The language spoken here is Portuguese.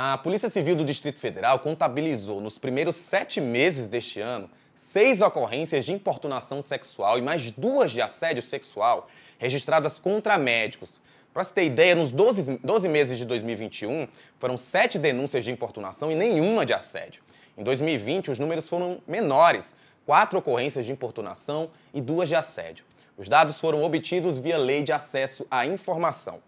A Polícia Civil do Distrito Federal contabilizou nos primeiros sete meses deste ano seis ocorrências de importunação sexual e mais duas de assédio sexual registradas contra médicos. Para se ter ideia, nos 12, 12, meses de 2021 foram sete denúncias de importunação e nenhuma de assédio. Em 2020, os números foram menores: quatro ocorrências de importunação e duas de assédio. Os dados foram obtidos via Lei de Acesso à Informação.